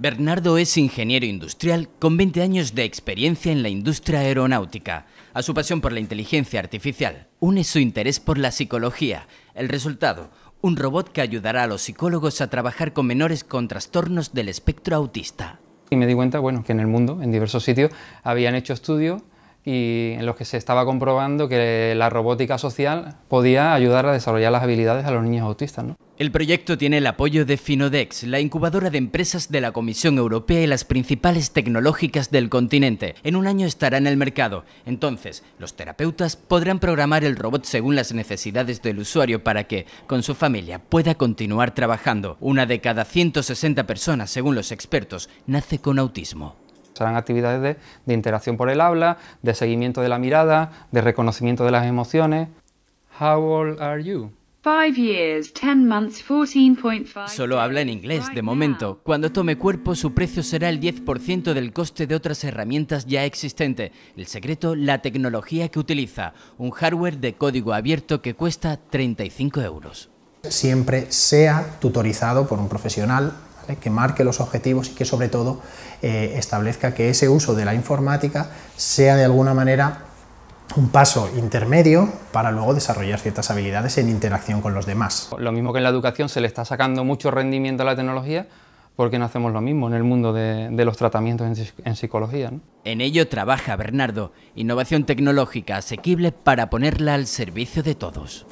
Bernardo es ingeniero industrial con 20 años de experiencia en la industria aeronáutica. A su pasión por la inteligencia artificial une su interés por la psicología. El resultado, un robot que ayudará a los psicólogos a trabajar con menores con trastornos del espectro autista. Y me di cuenta, bueno, que en el mundo, en diversos sitios, habían hecho estudios y en los que se estaba comprobando que la robótica social podía ayudar a desarrollar las habilidades a los niños autistas. El proyecto tiene el apoyo de Finodex, la incubadora de empresas de la Comisión Europea y las principales tecnológicas del continente. En un año estará en el mercado. Entonces, los terapeutas podrán programar el robot según las necesidades del usuario para que, con su familia, pueda continuar trabajando. Una de cada 160 personas, según los expertos, nace con autismo. ...serán actividades de, interacción por el habla, de seguimiento de la mirada, de reconocimiento de las emociones. How are you? Solo habla en inglés, de momento. Cuando tome cuerpo, su precio será el 10% del coste de otras herramientas ya existentes. El secreto, la tecnología que utiliza. Un hardware de código abierto que cuesta 35 euros. Siempre sea tutorizado por un profesional que marque los objetivos y que sobre todo eh, establezca que ese uso de la informática sea de alguna manera un paso intermedio para luego desarrollar ciertas habilidades en interacción con los demás. Lo mismo que en la educación se le está sacando mucho rendimiento a la tecnología, porque no hacemos lo mismo en el mundo de, los tratamientos en, psicología? En ello trabaja Bernardo, innovación tecnológica asequible para ponerla al servicio de todos.